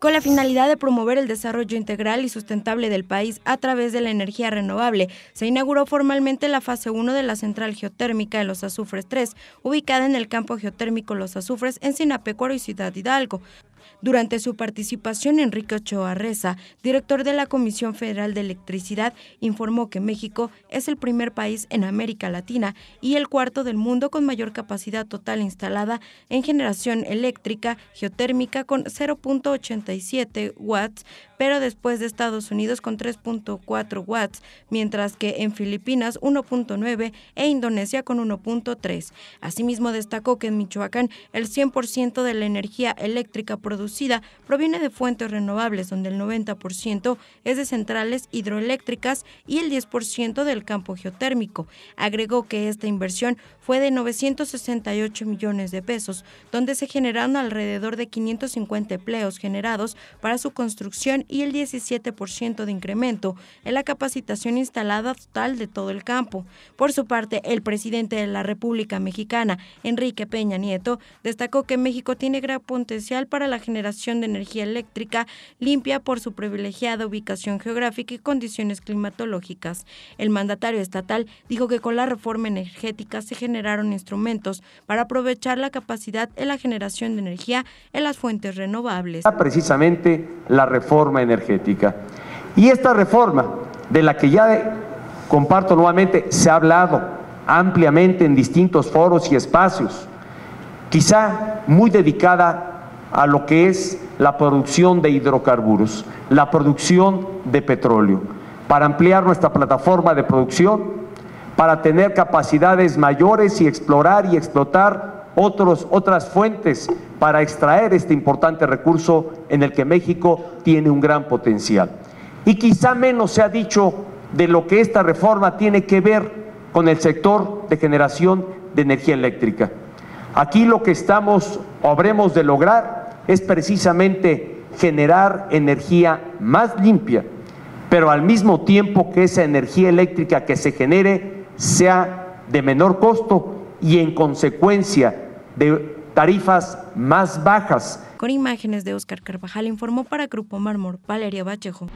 con la finalidad de promover el desarrollo integral y sustentable del país a través de la energía renovable. Se inauguró formalmente la fase 1 de la central geotérmica de Los Azufres 3, ubicada en el campo geotérmico Los Azufres en Sinapecuaro y Ciudad Hidalgo. Durante su participación, Enrique Ochoa Reza, director de la Comisión Federal de Electricidad, informó que México es el primer país en América Latina y el cuarto del mundo con mayor capacidad total instalada en generación eléctrica geotérmica con 0.87 watts, pero después de Estados Unidos con 3.4 watts, mientras que en Filipinas 1.9 e Indonesia con 1.3. Asimismo, destacó que en Michoacán el 100% de la energía eléctrica por producida proviene de fuentes renovables, donde el 90% es de centrales hidroeléctricas y el 10% del campo geotérmico. Agregó que esta inversión fue de 968 millones de pesos, donde se generaron alrededor de 550 empleos generados para su construcción y el 17% de incremento en la capacitación instalada total de todo el campo. Por su parte, el presidente de la República Mexicana, Enrique Peña Nieto, destacó que México tiene gran potencial para la generación de energía eléctrica limpia por su privilegiada ubicación geográfica y condiciones climatológicas. El mandatario estatal dijo que con la reforma energética se generaron instrumentos para aprovechar la capacidad en la generación de energía en las fuentes renovables. Precisamente la reforma energética. Y esta reforma, de la que ya comparto nuevamente, se ha hablado ampliamente en distintos foros y espacios, quizá muy dedicada a lo que es la producción de hidrocarburos, la producción de petróleo, para ampliar nuestra plataforma de producción, para tener capacidades mayores y explorar y explotar otros, otras fuentes para extraer este importante recurso en el que México tiene un gran potencial. Y quizá menos se ha dicho de lo que esta reforma tiene que ver con el sector de generación de energía eléctrica. Aquí lo que estamos o habremos de lograr es precisamente generar energía más limpia, pero al mismo tiempo que esa energía eléctrica que se genere sea de menor costo y en consecuencia de tarifas más bajas. Con imágenes de Óscar Carvajal informó para Grupo Mármor Valeria Bachejo.